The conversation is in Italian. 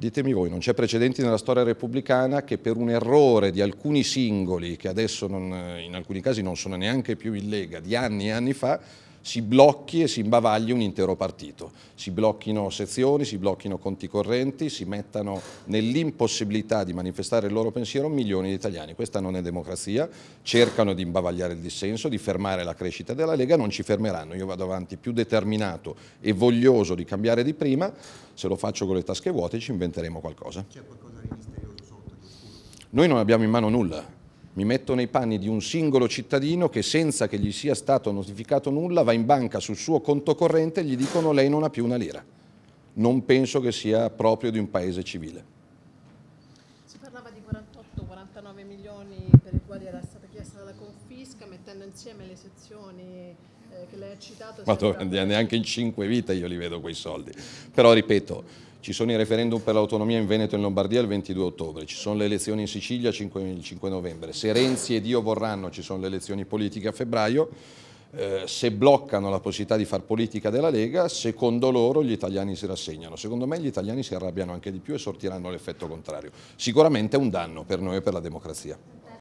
ditemi voi, non c'è precedenti nella storia repubblicana che per un errore di alcuni singoli, che adesso non, eh, in alcuni casi non sono neanche più in Lega, di anni e anni fa, si blocchi e si imbavagli un intero partito, si blocchino sezioni, si blocchino conti correnti, si mettano nell'impossibilità di manifestare il loro pensiero milioni di italiani. Questa non è democrazia, cercano di imbavagliare il dissenso, di fermare la crescita della Lega, non ci fermeranno, io vado avanti più determinato e voglioso di cambiare di prima, se lo faccio con le tasche vuote ci inventeremo qualcosa. C'è qualcosa di misterioso sotto? Noi non abbiamo in mano nulla mi metto nei panni di un singolo cittadino che senza che gli sia stato notificato nulla va in banca sul suo conto corrente e gli dicono lei non ha più una lira. Non penso che sia proprio di un paese civile. Si parlava di 48-49 milioni per i quali era stata chiesta la confisca, mettendo insieme le sezioni eh, che lei ha citato. Ma sembra... neanche in cinque vite io li vedo quei soldi. Però ripeto ci sono i referendum per l'autonomia in Veneto e in Lombardia il 22 ottobre, ci sono le elezioni in Sicilia il 5 novembre. Se Renzi e Dio vorranno ci sono le elezioni politiche a febbraio. Eh, se bloccano la possibilità di far politica della Lega, secondo loro gli italiani si rassegnano. Secondo me gli italiani si arrabbiano anche di più e sortiranno l'effetto contrario. Sicuramente è un danno per noi e per la democrazia.